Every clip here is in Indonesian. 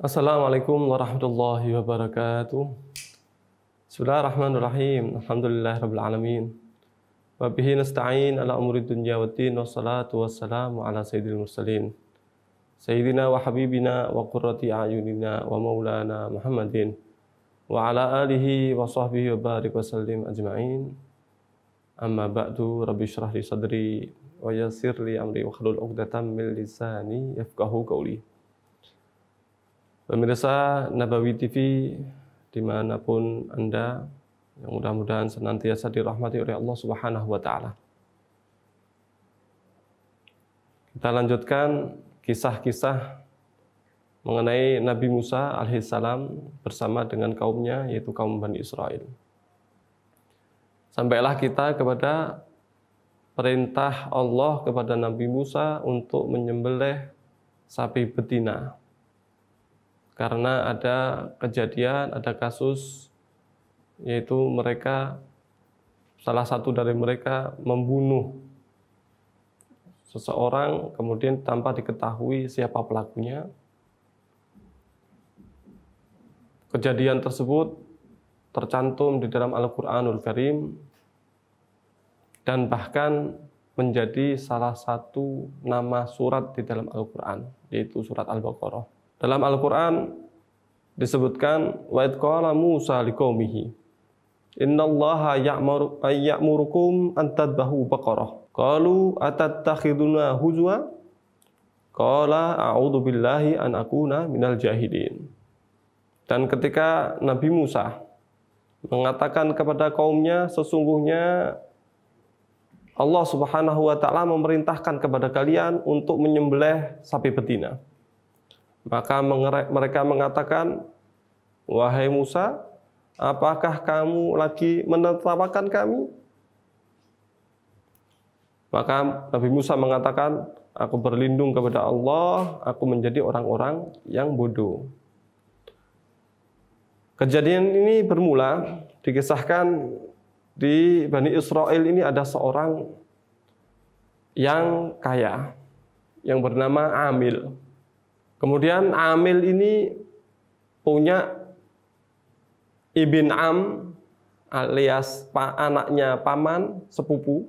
السلام عليكم ورحمة الله وبركاته بسم الله الرحمن الرحيم الحمد لله رب العالمين وبه نستعين على أمور الدنيا والدين والصلاة والسلام على سيد المرسلين سيدنا وحبيبنا وقرة أعيننا ومولانا محمد وعلى آله وصحبه وبارك وسلم أجمعين أما بعد رب اشرح لي صدري ويسر لي أمري وخلو الأقدة من لساني يفقه قولي Pemirsa Nabawi TV dimanapun Anda, yang mudah-mudahan senantiasa dirahmati oleh Allah Subhanahu wa Ta'ala. Kita lanjutkan kisah-kisah mengenai Nabi Musa alaihissalam bersama dengan kaumnya, yaitu kaum Bani Israel. Sampailah kita kepada perintah Allah kepada Nabi Musa untuk menyembelih sapi betina karena ada kejadian, ada kasus yaitu mereka salah satu dari mereka membunuh seseorang kemudian tanpa diketahui siapa pelakunya. Kejadian tersebut tercantum di dalam Al-Qur'anul Karim dan bahkan menjadi salah satu nama surat di dalam Al-Qur'an yaitu surat Al-Baqarah. Dalam Al-Quran disebutkan wa qala Musa liqaumihi innallaha ya'muru ayya'murukum an tadbahu baqarah qalu atattakhiduna huzwa qala a'udzu billahi an akuna minal jahilin dan ketika Nabi Musa mengatakan kepada kaumnya sesungguhnya Allah Subhanahu wa taala memerintahkan kepada kalian untuk menyembelih sapi betina maka mereka mengatakan, Wahai Musa, apakah kamu lagi menertawakan kami? Maka Nabi Musa mengatakan, aku berlindung kepada Allah, aku menjadi orang-orang yang bodoh. Kejadian ini bermula dikisahkan di Bani Israel ini ada seorang yang kaya yang bernama Amil. Kemudian Amil ini punya Ibn Am alias pak anaknya paman sepupu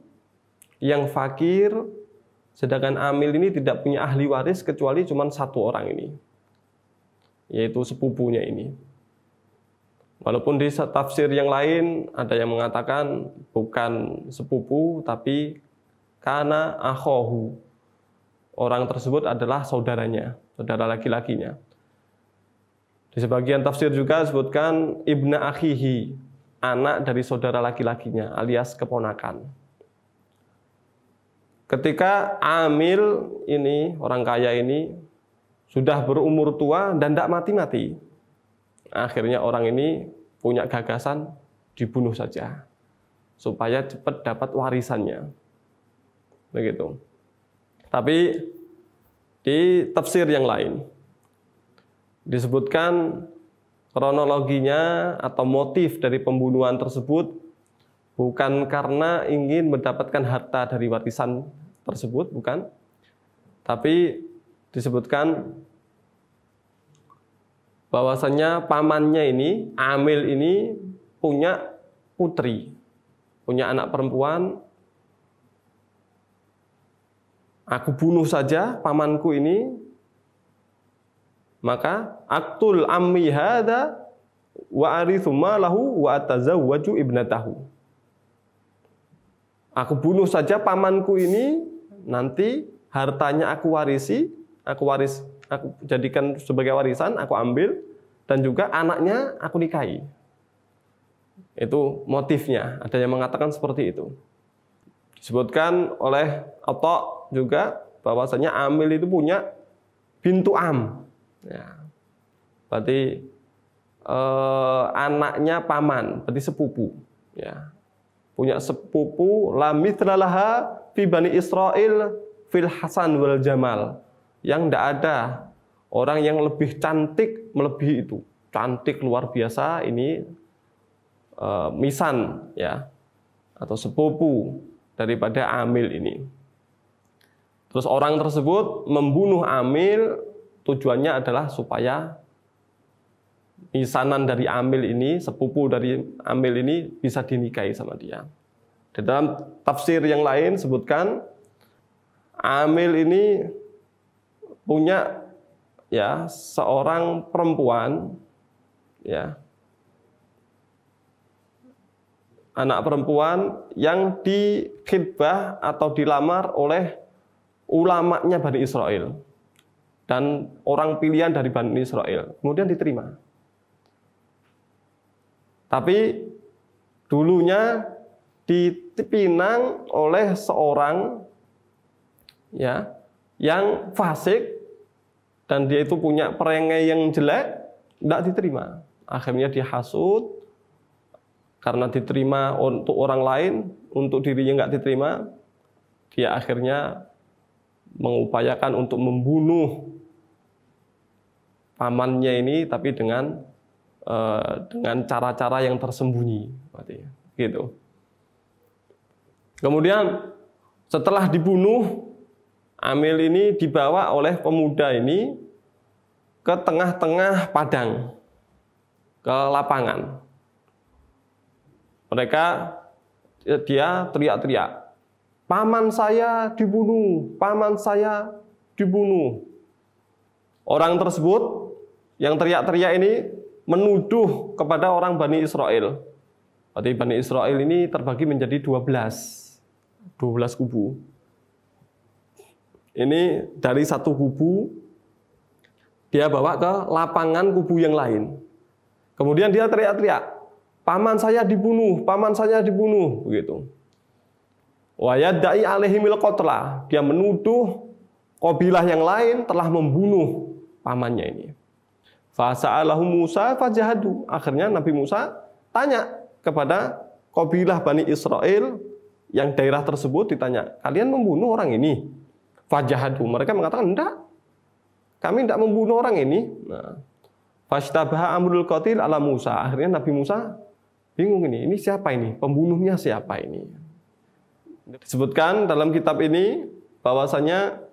yang fakir sedangkan Amil ini tidak punya ahli waris kecuali cuma satu orang ini yaitu sepupunya ini walaupun di tafsir yang lain ada yang mengatakan bukan sepupu tapi karena akhohu orang tersebut adalah saudaranya saudara laki-lakinya. Di sebagian tafsir juga disebutkan ibna akhihi, anak dari saudara laki-lakinya alias keponakan. Ketika Amil ini, orang kaya ini, sudah berumur tua dan tidak mati-mati. Akhirnya orang ini punya gagasan dibunuh saja supaya cepat dapat warisannya. Begitu. Tapi di tafsir yang lain disebutkan kronologinya atau motif dari pembunuhan tersebut bukan karena ingin mendapatkan harta dari warisan tersebut, bukan. Tapi disebutkan bahwasanya pamannya ini, Amil ini punya putri, punya anak perempuan aku bunuh saja pamanku ini, maka aktul ammi hada wa arithu lahu wa atazawwaju ibnatahu. Aku bunuh saja pamanku ini, nanti hartanya aku warisi, aku waris, aku jadikan sebagai warisan, aku ambil, dan juga anaknya aku nikahi. Itu motifnya. Ada yang mengatakan seperti itu. Disebutkan oleh Otok juga bahwasanya amil itu punya pintu am. Ya. Berarti eh, anaknya paman, berarti sepupu. Ya. Punya sepupu lamithralah fi bani Israel fil hasan wal jamal. Yang tidak ada orang yang lebih cantik melebihi itu. Cantik luar biasa ini eh, misan ya atau sepupu daripada amil ini. Terus orang tersebut membunuh amil tujuannya adalah supaya isanan dari amil ini, sepupu dari amil ini bisa dinikahi sama dia. Di dalam tafsir yang lain sebutkan amil ini punya ya seorang perempuan ya anak perempuan yang dikhidbah atau dilamar oleh ulamanya Bani Israel dan orang pilihan dari Bani Israel kemudian diterima tapi dulunya dipinang oleh seorang ya yang fasik dan dia itu punya perengai yang jelek tidak diterima akhirnya dihasut karena diterima untuk orang lain, untuk dirinya nggak diterima, dia akhirnya mengupayakan untuk membunuh pamannya ini, tapi dengan eh, dengan cara-cara yang tersembunyi, gitu. Kemudian setelah dibunuh, Amil ini dibawa oleh pemuda ini ke tengah-tengah padang, ke lapangan. Mereka eh, dia teriak-teriak, "Paman saya dibunuh, paman saya dibunuh." Orang tersebut yang teriak-teriak ini menuduh kepada orang Bani Israel. Berarti Bani Israel ini terbagi menjadi 12. 12 kubu. Ini dari satu kubu dia bawa ke lapangan kubu yang lain. Kemudian dia teriak-teriak, Paman saya dibunuh, paman saya dibunuh, begitu. Wayadai alehimil kotla. Dia menuduh kabilah yang lain telah membunuh pamannya ini. Fasa'alahu Musa fajahadu. Akhirnya Nabi Musa tanya kepada kabilah Bani Israel yang daerah tersebut ditanya, kalian membunuh orang ini? Fajahadu. Mereka mengatakan, enggak. Kami tidak membunuh orang ini. Nah, Fashtabaha amrul qatil ala Musa. Akhirnya Nabi Musa Bingung ini, ini siapa ini? Pembunuhnya siapa ini? Disebutkan dalam kitab ini bahwasanya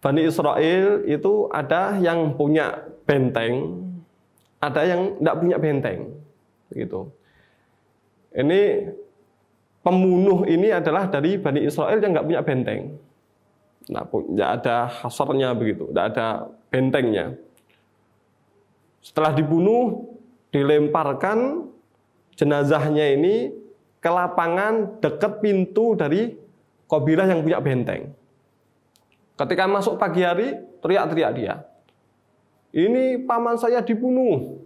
Bani Israel itu ada yang punya benteng, ada yang tidak punya benteng. Gitu. Ini pembunuh ini adalah dari Bani Israel yang nggak punya benteng. Nggak ada hasarnya begitu, nggak ada bentengnya. Setelah dibunuh, dilemparkan jenazahnya ini ke lapangan dekat pintu dari kabilah yang punya benteng. Ketika masuk pagi hari, teriak-teriak dia. Ini paman saya dibunuh.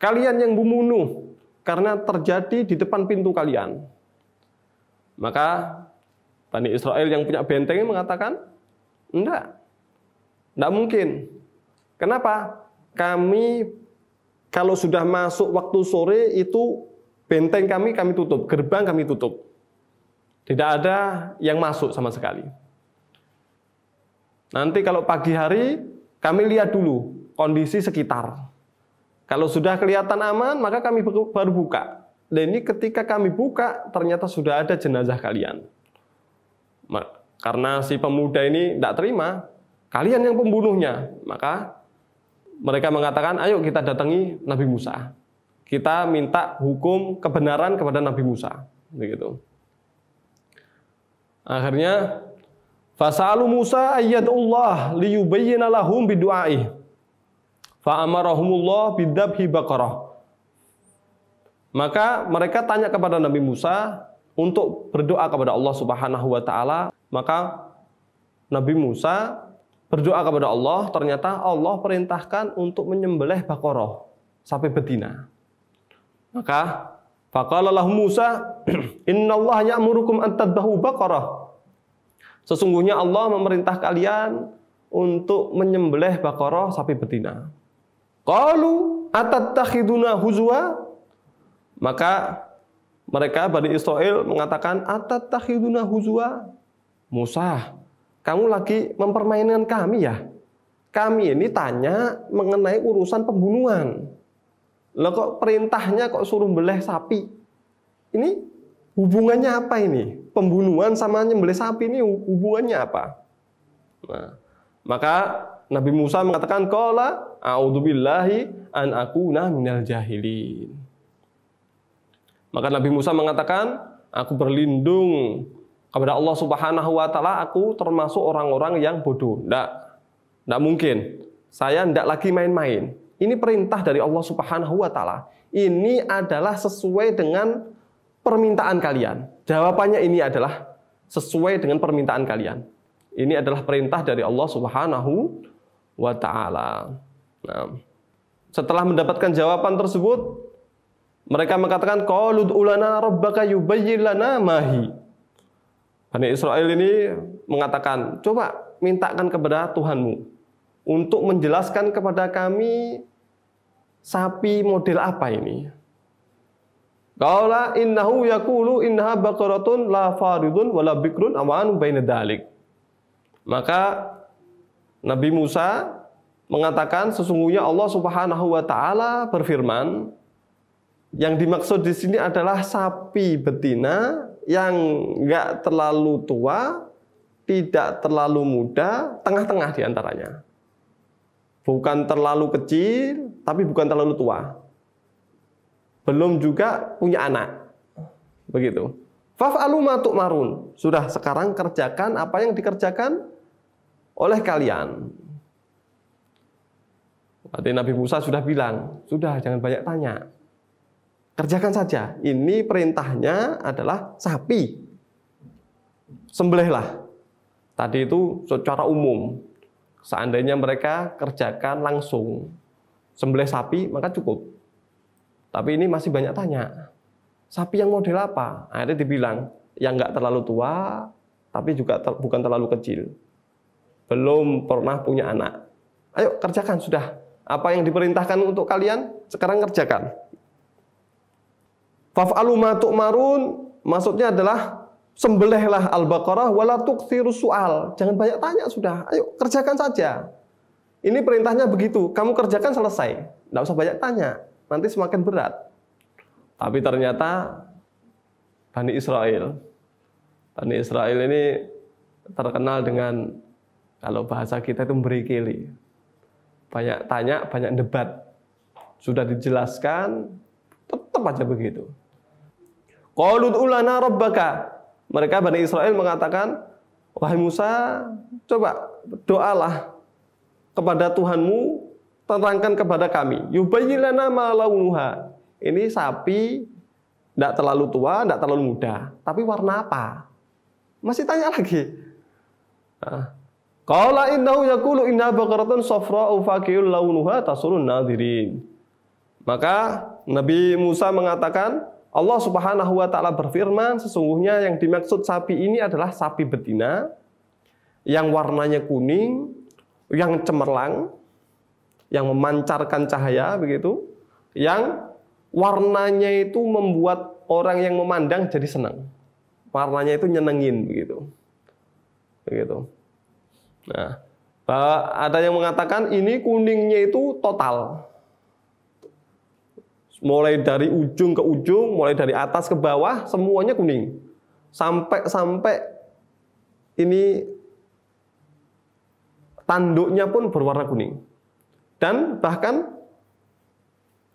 Kalian yang membunuh karena terjadi di depan pintu kalian. Maka Bani Israel yang punya benteng mengatakan, enggak, enggak mungkin. Kenapa? Kami kalau sudah masuk waktu sore itu Benteng kami kami tutup, gerbang kami tutup. Tidak ada yang masuk sama sekali. Nanti kalau pagi hari kami lihat dulu kondisi sekitar. Kalau sudah kelihatan aman, maka kami baru buka. Dan ini ketika kami buka, ternyata sudah ada jenazah kalian. Karena si pemuda ini tidak terima, kalian yang pembunuhnya. Maka mereka mengatakan, ayo kita datangi Nabi Musa kita minta hukum kebenaran kepada Nabi Musa begitu akhirnya fasalu Musa Allah liyubayyana alahum bidu'ai fa bidabhi baqarah maka mereka tanya kepada Nabi Musa untuk berdoa kepada Allah Subhanahu wa taala maka Nabi Musa berdoa kepada Allah ternyata Allah perintahkan untuk menyembelih baqarah sampai betina maka faqala lahum Musa, "Innallaha ya'murukum an tadbahu baqarah." Sesungguhnya Allah memerintah kalian untuk menyembelih baqarah sapi betina. Qalu atattakhiduna huzwa? Maka mereka Bani Israel mengatakan atattakhiduna huzwa? Musa, kamu lagi mempermainkan kami ya? Kami ini tanya mengenai urusan pembunuhan. Lah kok perintahnya kok suruh beleh sapi? Ini hubungannya apa ini? Pembunuhan sama nyembelih sapi ini hubungannya apa? Nah, maka Nabi Musa mengatakan qala a'udzubillahi an akuna minal jahilin. Maka Nabi Musa mengatakan, aku berlindung kepada Allah Subhanahu wa taala, aku termasuk orang-orang yang bodoh. Enggak. Enggak mungkin. Saya enggak lagi main-main. Ini perintah dari Allah Subhanahu wa taala. Ini adalah sesuai dengan permintaan kalian. Jawabannya ini adalah sesuai dengan permintaan kalian. Ini adalah perintah dari Allah Subhanahu wa taala. Nah, setelah mendapatkan jawaban tersebut, mereka mengatakan qulud ulana rabbaka yubayyin lana mahi. Bani Israel ini mengatakan, "Coba mintakan kepada Tuhanmu untuk menjelaskan kepada kami sapi model apa ini? innahu Yakulu innaha baqaratun la faridun Maka Nabi Musa mengatakan sesungguhnya Allah Subhanahu wa taala berfirman yang dimaksud di sini adalah sapi betina yang enggak terlalu tua, tidak terlalu muda, tengah-tengah diantaranya. Bukan terlalu kecil, tapi bukan terlalu tua. Belum juga punya anak. Begitu. Faf'alu ma marun. Sudah sekarang kerjakan apa yang dikerjakan oleh kalian. Berarti Nabi Musa sudah bilang, sudah jangan banyak tanya. Kerjakan saja. Ini perintahnya adalah sapi. Sembelihlah. Tadi itu secara umum. Seandainya mereka kerjakan langsung sembelih sapi, maka cukup. Tapi ini masih banyak tanya. Sapi yang model apa? Akhirnya dibilang, yang nggak terlalu tua, tapi juga ter, bukan terlalu kecil. Belum pernah punya anak. Ayo kerjakan sudah. Apa yang diperintahkan untuk kalian, sekarang kerjakan. Faf'alu marun, marun, maksudnya adalah sembelihlah Al-Baqarah wala tuktsiru soal. Jangan banyak tanya sudah. Ayo kerjakan saja. Ini perintahnya begitu. Kamu kerjakan selesai. Tidak usah banyak tanya. Nanti semakin berat. Tapi ternyata Bani Israel. Bani Israel ini terkenal dengan kalau bahasa kita itu kili. Banyak tanya, banyak debat. Sudah dijelaskan, tetap aja begitu. Qalud ulana rabbaka mereka Bani Israel mengatakan, Wahai Musa, coba doalah kepada Tuhanmu, terangkan kepada kami. Yubayilana malaunuha. Ini sapi tidak terlalu tua, tidak terlalu muda. Tapi warna apa? Masih tanya lagi. Nah, Qala innahu yakulu inna baqaratun safra'u faqiul launuha tasurun nadirin. Maka Nabi Musa mengatakan, Allah Subhanahu wa taala berfirman, sesungguhnya yang dimaksud sapi ini adalah sapi betina yang warnanya kuning, yang cemerlang, yang memancarkan cahaya begitu, yang warnanya itu membuat orang yang memandang jadi senang. Warnanya itu nyenengin begitu. Begitu. Nah, ada yang mengatakan ini kuningnya itu total mulai dari ujung ke ujung, mulai dari atas ke bawah, semuanya kuning. Sampai sampai ini tanduknya pun berwarna kuning. Dan bahkan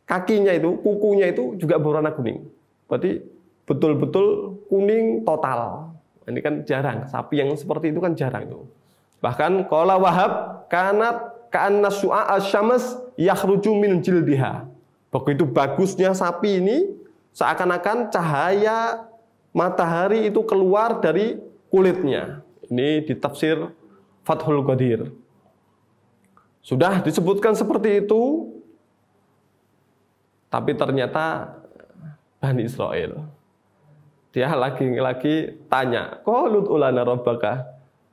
kakinya itu, kukunya itu juga berwarna kuning. Berarti betul-betul kuning total. Ini kan jarang, sapi yang seperti itu kan jarang itu. Bahkan kalau Wahab kanat ka'anna su'a asyamas yakhruju min jildiha. Begitu bagusnya sapi ini, seakan-akan cahaya matahari itu keluar dari kulitnya. Ini ditafsir Fathul Qadir. Sudah disebutkan seperti itu, tapi ternyata Bani Israel. Dia lagi-lagi tanya, Qalut ulana rabbaka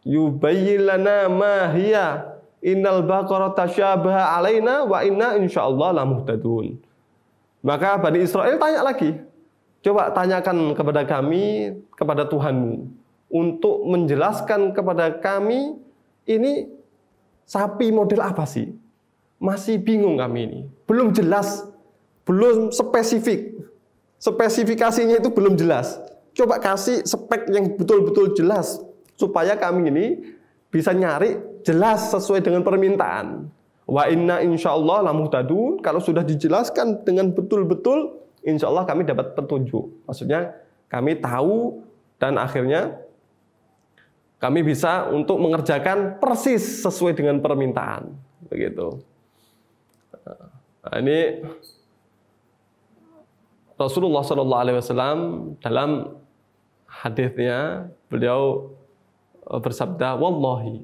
yubayilana mahiya, innal baqara tasyabaha alaina wa inna insyaallah la muhtadun. Maka Bani Israel tanya lagi, coba tanyakan kepada kami, kepada Tuhanmu, untuk menjelaskan kepada kami ini sapi model apa sih? Masih bingung kami ini. Belum jelas, belum spesifik. Spesifikasinya itu belum jelas. Coba kasih spek yang betul-betul jelas supaya kami ini bisa nyari jelas sesuai dengan permintaan. Wa inna insyaallah muhtadun. Kalau sudah dijelaskan dengan betul-betul, Allah kami dapat petunjuk. Maksudnya kami tahu dan akhirnya kami bisa untuk mengerjakan persis sesuai dengan permintaan. Begitu. Nah, ini Rasulullah Shallallahu Alaihi Wasallam dalam hadisnya beliau eh, bersabda, "Wallahi,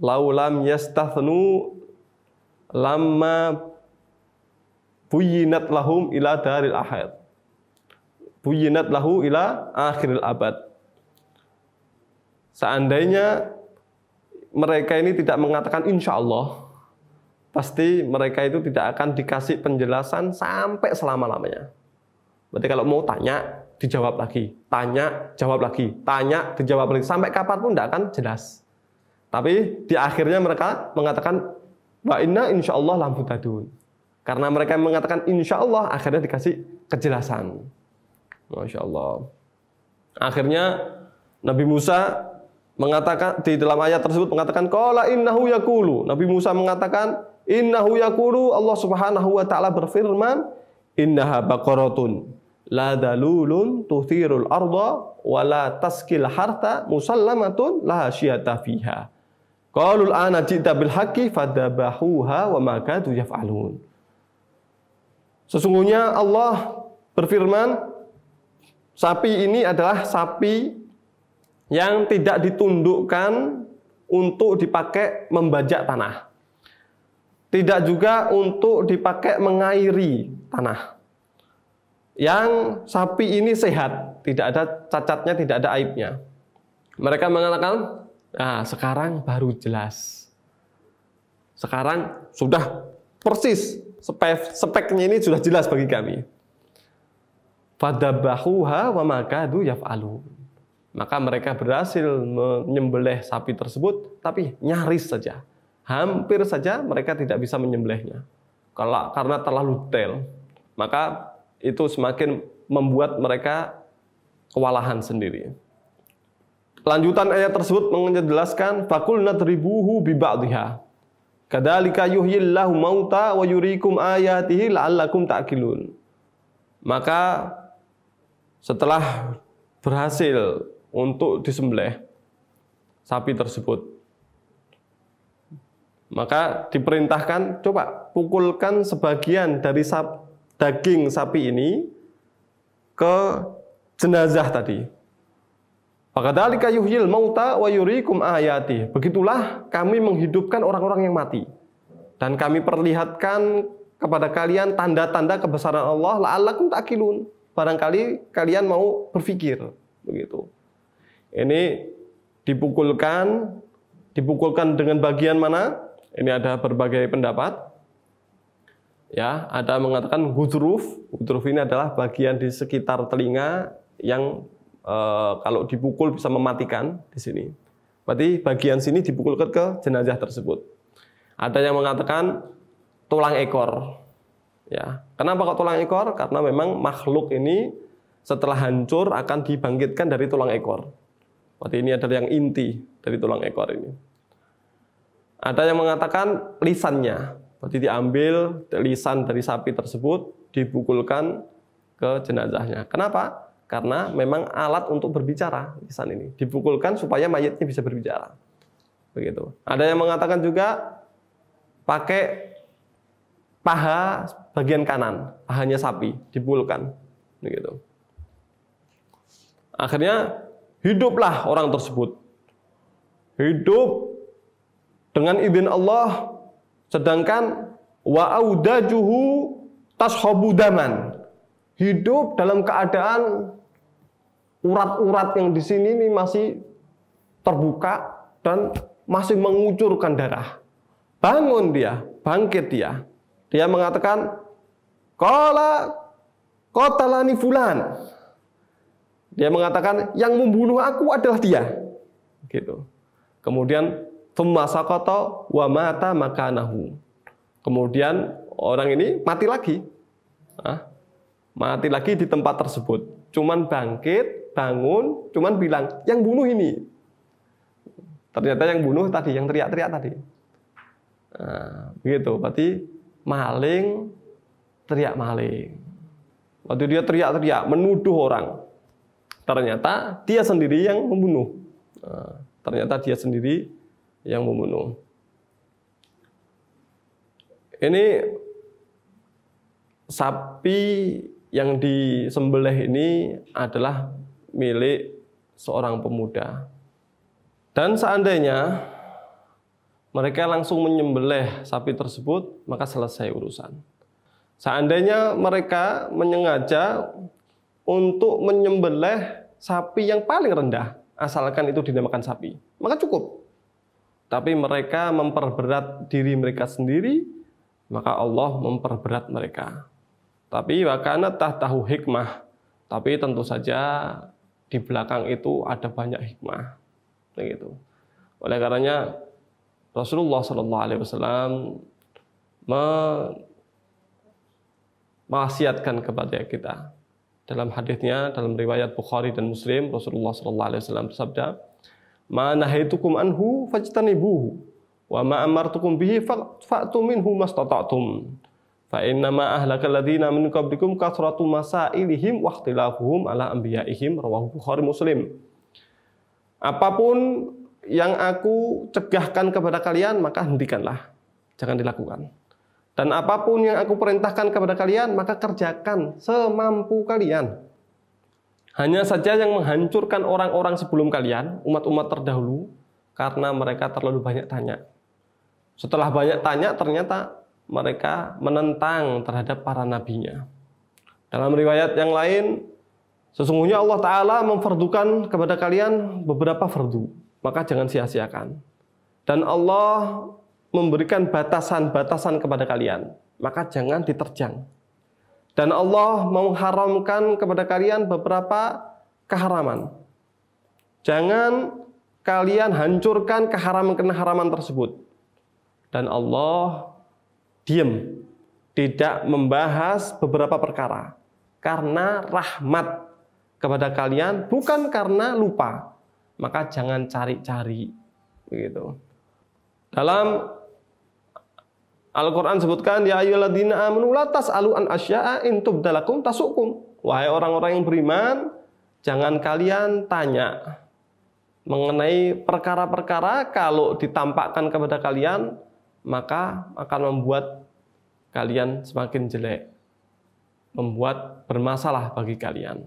laulam yastathnu lama buyinat lahum ila daril ahad. Buyinat lahu ila akhiril abad. Seandainya mereka ini tidak mengatakan insya Allah, pasti mereka itu tidak akan dikasih penjelasan sampai selama-lamanya. Berarti kalau mau tanya, dijawab lagi. Tanya, jawab lagi. Tanya, dijawab lagi. Sampai pun tidak akan jelas. Tapi di akhirnya mereka mengatakan Wa inna insya Allah lampu tadun. Karena mereka mengatakan insya Allah, akhirnya dikasih kejelasan. Masya Allah. Akhirnya Nabi Musa mengatakan di dalam ayat tersebut mengatakan qala innahu Yakulu." Nabi Musa mengatakan innahu Yakulu." Allah Subhanahu wa taala berfirman innaha baqaratun la dalulun tuthirul arda wa la taskil harta musallamatun la syiata fiha. Qalul ana jita bil haqqi fadabahuha wa ma kadu yaf'alun. Sesungguhnya Allah berfirman, sapi ini adalah sapi yang tidak ditundukkan untuk dipakai membajak tanah. Tidak juga untuk dipakai mengairi tanah. Yang sapi ini sehat, tidak ada cacatnya, tidak ada aibnya. Mereka mengatakan Nah, sekarang baru jelas. Sekarang sudah persis spek, speknya ini sudah jelas bagi kami. Fadabahuha wa makadu yaf'alu. Maka mereka berhasil menyembelih sapi tersebut, tapi nyaris saja. Hampir saja mereka tidak bisa menyembelihnya. Kalau karena terlalu detail, maka itu semakin membuat mereka kewalahan sendiri. Lanjutan ayat tersebut menjelaskan fakulna tribuhu bi ba'dihha. Kadzalika yuhyillahu mauta wa yuriikum ayatihi la'allakum ta'qilun. Maka setelah berhasil untuk disembelih sapi tersebut maka diperintahkan coba pukulkan sebagian dari sap, daging sapi ini ke jenazah tadi Fakadzalika yuhyil mauta wa yurikum ayati. Begitulah kami menghidupkan orang-orang yang mati. Dan kami perlihatkan kepada kalian tanda-tanda kebesaran Allah la'allakum takilun Barangkali kalian mau berpikir begitu. Ini dipukulkan dipukulkan dengan bagian mana? Ini ada berbagai pendapat. Ya, ada mengatakan hudruf. Hudruf ini adalah bagian di sekitar telinga yang Eh, kalau dipukul bisa mematikan di sini. Berarti bagian sini dipukul ke jenazah tersebut. Ada yang mengatakan tulang ekor. Ya. Kenapa kok tulang ekor? Karena memang makhluk ini setelah hancur akan dibangkitkan dari tulang ekor. Berarti ini adalah yang inti dari tulang ekor ini. Ada yang mengatakan lisannya. Berarti diambil lisan dari sapi tersebut, dipukulkan ke jenazahnya. Kenapa? karena memang alat untuk berbicara lisan ini dipukulkan supaya mayatnya bisa berbicara. Begitu. Ada yang mengatakan juga pakai paha bagian kanan, pahanya sapi dipukulkan. Begitu. Akhirnya hiduplah orang tersebut. Hidup dengan izin Allah sedangkan wa audajuhu tas hobudaman Hidup dalam keadaan urat-urat yang di sini ini masih terbuka dan masih mengucurkan darah. Bangun dia, bangkit dia. Dia mengatakan, Kola kotalani fulan." Dia mengatakan, "Yang membunuh aku adalah dia." Gitu. Kemudian thumma saqata wa mata makanahu. Kemudian orang ini mati lagi. Hah? mati lagi di tempat tersebut. Cuman bangkit bangun, cuman bilang, yang bunuh ini. Ternyata yang bunuh tadi, yang teriak-teriak tadi. Nah, begitu, berarti maling, teriak maling. Waktu dia teriak-teriak, menuduh orang. Ternyata dia sendiri yang membunuh. Nah, ternyata dia sendiri yang membunuh. Ini sapi yang disembelih ini adalah milik seorang pemuda. Dan seandainya mereka langsung menyembelih sapi tersebut, maka selesai urusan. Seandainya mereka menyengaja untuk menyembelih sapi yang paling rendah, asalkan itu dinamakan sapi, maka cukup. Tapi mereka memperberat diri mereka sendiri, maka Allah memperberat mereka. Tapi wakana tahu hikmah. Tapi tentu saja di belakang itu ada banyak hikmah. Begitu. Oleh karenanya Rasulullah Shallallahu Alaihi Wasallam mewasiatkan kepada kita dalam hadisnya dalam riwayat Bukhari dan Muslim Rasulullah Shallallahu Alaihi Wasallam bersabda mana nahaitukum anhu fajitanibuhu, wa ma amartukum bihi fa'tu minhu mastata'tum Fa inna ma ahlakal ladzina min qablikum kathratu masailihim wa ikhtilafuhum ala anbiya'ihim rawahu Bukhari Muslim. Apapun yang aku cegahkan kepada kalian maka hentikanlah. Jangan dilakukan. Dan apapun yang aku perintahkan kepada kalian, maka kerjakan semampu kalian. Hanya saja yang menghancurkan orang-orang sebelum kalian, umat-umat terdahulu, karena mereka terlalu banyak tanya. Setelah banyak tanya, ternyata mereka menentang terhadap para nabinya. Dalam riwayat yang lain, sesungguhnya Allah Ta'ala memperdukan kepada kalian beberapa fardu, maka jangan sia-siakan. Dan Allah memberikan batasan-batasan kepada kalian, maka jangan diterjang. Dan Allah mengharamkan kepada kalian beberapa keharaman. Jangan kalian hancurkan keharaman-keharaman tersebut. Dan Allah diam, tidak membahas beberapa perkara karena rahmat kepada kalian bukan karena lupa. Maka jangan cari-cari begitu. Dalam Al-Quran sebutkan, Ya ayyuladina amanu latas aluan asya'a intub dalakum tasukum. Wahai orang-orang yang beriman, jangan kalian tanya mengenai perkara-perkara kalau ditampakkan kepada kalian maka akan membuat kalian semakin jelek, membuat bermasalah bagi kalian.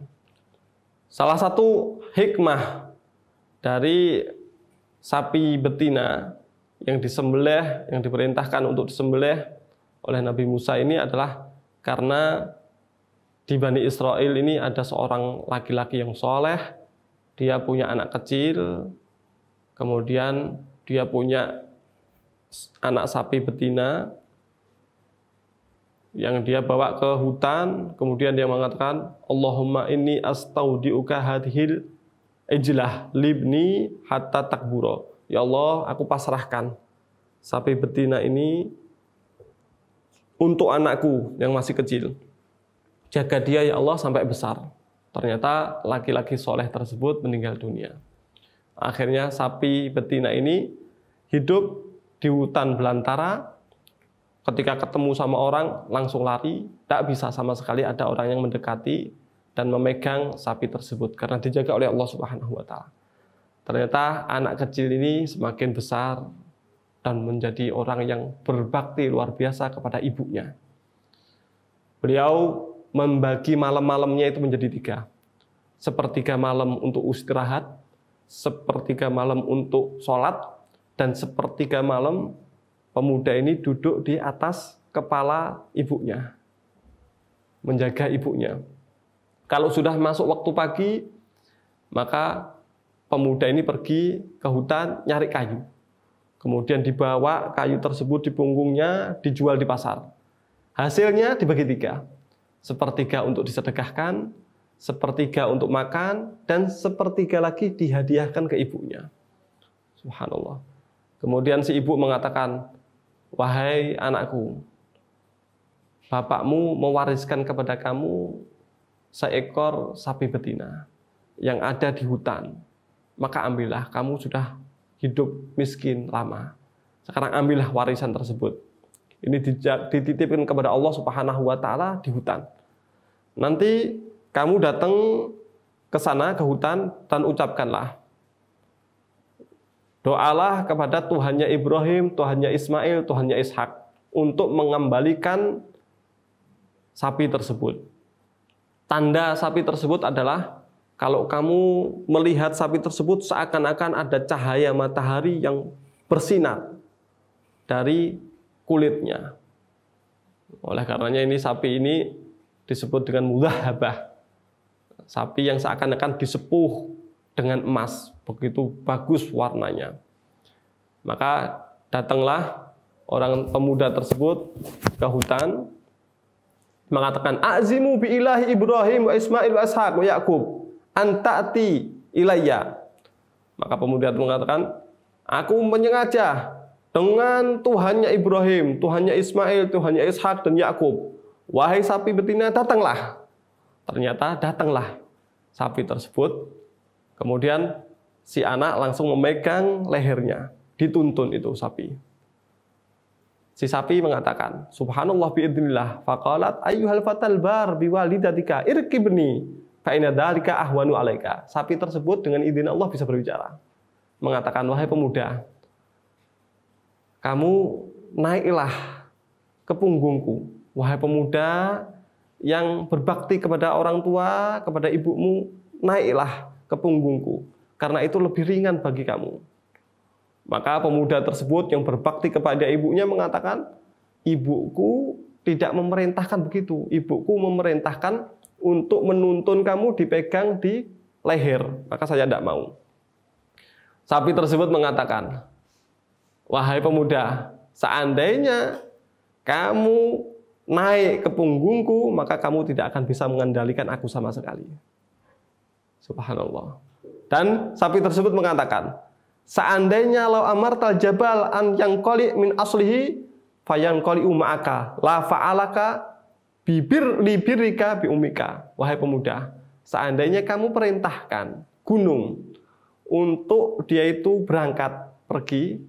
Salah satu hikmah dari sapi betina yang disembelih, yang diperintahkan untuk disembelih oleh Nabi Musa ini adalah karena di Bani Israel ini ada seorang laki-laki yang soleh, dia punya anak kecil, kemudian dia punya anak sapi betina yang dia bawa ke hutan, kemudian dia mengatakan, Allahumma inni astaudiuka hadhil ijlah libni hatta takburo. Ya Allah, aku pasrahkan sapi betina ini untuk anakku yang masih kecil. Jaga dia ya Allah sampai besar. Ternyata laki-laki soleh tersebut meninggal dunia. Akhirnya sapi betina ini hidup di hutan belantara, ketika ketemu sama orang langsung lari, tak bisa sama sekali ada orang yang mendekati dan memegang sapi tersebut karena dijaga oleh Allah Subhanahu wa taala. Ternyata anak kecil ini semakin besar dan menjadi orang yang berbakti luar biasa kepada ibunya. Beliau membagi malam-malamnya itu menjadi tiga. Sepertiga malam untuk istirahat, sepertiga malam untuk sholat, dan sepertiga malam, pemuda ini duduk di atas kepala ibunya, menjaga ibunya. Kalau sudah masuk waktu pagi, maka pemuda ini pergi ke hutan nyari kayu. Kemudian dibawa kayu tersebut di punggungnya, dijual di pasar. Hasilnya dibagi tiga. Sepertiga untuk disedekahkan, sepertiga untuk makan, dan sepertiga lagi dihadiahkan ke ibunya. Subhanallah. Kemudian si ibu mengatakan, "Wahai anakku, bapakmu mewariskan kepada kamu seekor sapi betina yang ada di hutan. Maka ambillah, kamu sudah hidup miskin lama. Sekarang ambillah warisan tersebut." Ini dititipkan kepada Allah Subhanahu wa taala di hutan. Nanti kamu datang ke sana ke hutan dan ucapkanlah Doalah kepada Tuhannya Ibrahim, Tuhannya Ismail, Tuhannya Ishak untuk mengembalikan sapi tersebut. Tanda sapi tersebut adalah kalau kamu melihat sapi tersebut seakan-akan ada cahaya matahari yang bersinar dari kulitnya. Oleh karenanya ini sapi ini disebut dengan habah, Sapi yang seakan-akan disepuh dengan emas, begitu bagus warnanya. Maka datanglah orang pemuda tersebut ke hutan mengatakan azimu bi ilahi Ibrahim wa Ismail wa Ishaq wa Yakub antati ilayya. Maka pemuda itu mengatakan, aku menyengaja dengan Tuhannya Ibrahim, Tuhannya Ismail, Tuhannya Ishak dan Yakub. Wahai sapi betina, datanglah. Ternyata datanglah sapi tersebut Kemudian si anak langsung memegang lehernya, dituntun itu sapi. Si sapi mengatakan, Subhanallah biidnillah, faqalat ayyuhal fatal bar biwalidatika irkibni, fa'ina dalika ahwanu alaika. Sapi tersebut dengan izin Allah bisa berbicara. Mengatakan, wahai pemuda, kamu naiklah ke punggungku. Wahai pemuda yang berbakti kepada orang tua, kepada ibumu, naiklah ke punggungku, karena itu lebih ringan bagi kamu. Maka pemuda tersebut yang berbakti kepada ibunya mengatakan, ibuku tidak memerintahkan begitu. Ibuku memerintahkan untuk menuntun kamu dipegang di leher. Maka saya tidak mau. Sapi tersebut mengatakan, Wahai pemuda, seandainya kamu naik ke punggungku, maka kamu tidak akan bisa mengendalikan aku sama sekali. Subhanallah. Dan sapi tersebut mengatakan, seandainya lau tal jabal an yang koli min aslihi fayang koli umaka la alaka bibir libirika bi umika. Wahai pemuda, seandainya kamu perintahkan gunung untuk dia itu berangkat pergi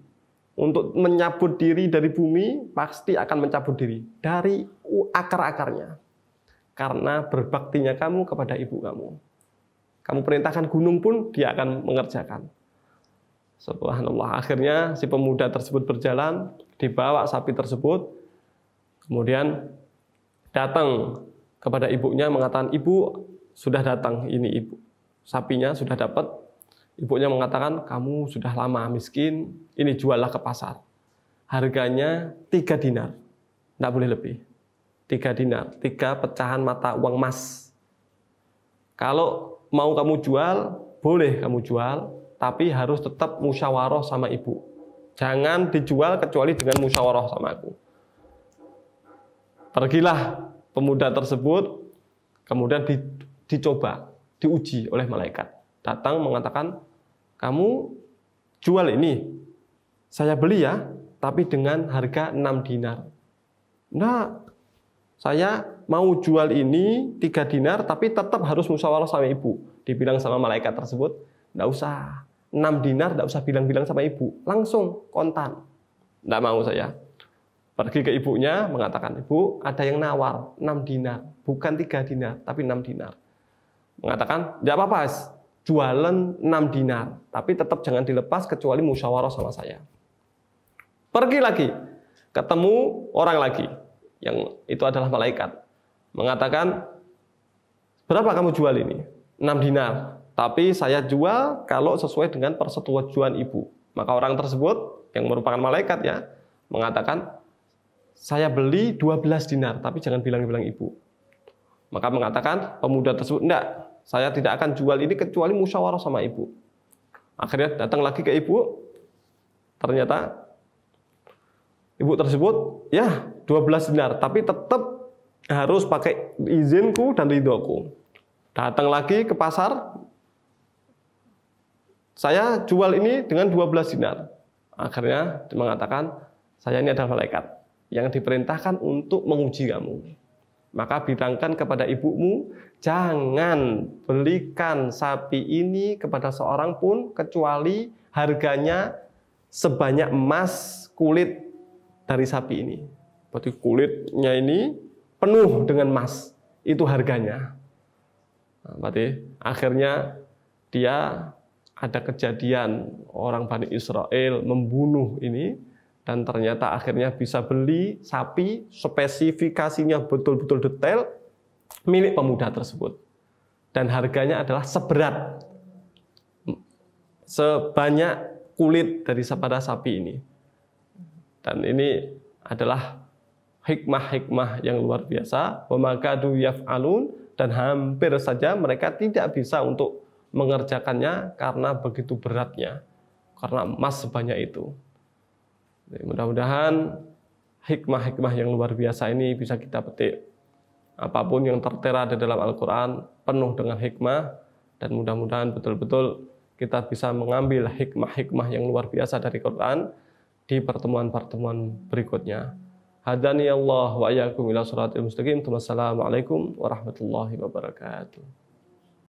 untuk mencabut diri dari bumi pasti akan mencabut diri dari akar-akarnya karena berbaktinya kamu kepada ibu kamu. Kamu perintahkan gunung pun dia akan mengerjakan. Subhanallah. Akhirnya si pemuda tersebut berjalan, dibawa sapi tersebut, kemudian datang kepada ibunya mengatakan, "Ibu, sudah datang ini ibu. Sapinya sudah dapat." Ibunya mengatakan, "Kamu sudah lama miskin, ini juallah ke pasar." Harganya tiga dinar. Tidak boleh lebih. Tiga dinar, tiga pecahan mata uang emas. Kalau mau kamu jual, boleh kamu jual, tapi harus tetap musyawarah sama ibu. Jangan dijual kecuali dengan musyawarah sama aku. Pergilah pemuda tersebut, kemudian di, dicoba, diuji oleh malaikat. Datang mengatakan, kamu jual ini, saya beli ya, tapi dengan harga 6 dinar. Nah, saya mau jual ini tiga dinar tapi tetap harus musyawarah sama ibu. Dibilang sama malaikat tersebut, nggak usah Enam dinar nggak usah bilang-bilang sama ibu, langsung kontan. Nggak mau saya. Pergi ke ibunya mengatakan, "Ibu, ada yang nawar enam dinar, bukan tiga dinar, tapi enam dinar." Mengatakan, tidak apa-apa, jualan enam dinar, tapi tetap jangan dilepas kecuali musyawarah sama saya." Pergi lagi, ketemu orang lagi yang itu adalah malaikat mengatakan berapa kamu jual ini? 6 dinar. Tapi saya jual kalau sesuai dengan persetujuan ibu. Maka orang tersebut yang merupakan malaikat ya mengatakan saya beli 12 dinar tapi jangan bilang-bilang ibu. Maka mengatakan pemuda tersebut enggak, saya tidak akan jual ini kecuali musyawarah sama ibu. Akhirnya datang lagi ke ibu. Ternyata ibu tersebut ya 12 dinar tapi tetap harus pakai izinku dan ridhoku. Datang lagi ke pasar, saya jual ini dengan 12 dinar. Akhirnya mengatakan, saya ini adalah malaikat yang diperintahkan untuk menguji kamu. Maka bilangkan kepada ibumu, jangan belikan sapi ini kepada seorang pun kecuali harganya sebanyak emas kulit dari sapi ini. Berarti kulitnya ini penuh dengan emas itu harganya. Nah, berarti akhirnya dia ada kejadian orang Bani Israel membunuh ini dan ternyata akhirnya bisa beli sapi spesifikasinya betul-betul detail milik pemuda tersebut dan harganya adalah seberat sebanyak kulit dari sepada sapi ini dan ini adalah hikmah-hikmah yang luar biasa, wamakadu alun dan hampir saja mereka tidak bisa untuk mengerjakannya karena begitu beratnya, karena emas sebanyak itu. Mudah-mudahan hikmah-hikmah yang luar biasa ini bisa kita petik. Apapun yang tertera di dalam Al-Quran penuh dengan hikmah dan mudah-mudahan betul-betul kita bisa mengambil hikmah-hikmah yang luar biasa dari Quran di pertemuan-pertemuan berikutnya. هداني الله وإياكم إلى صراط المستقيم ثم السلام عليكم ورحمة الله وبركاته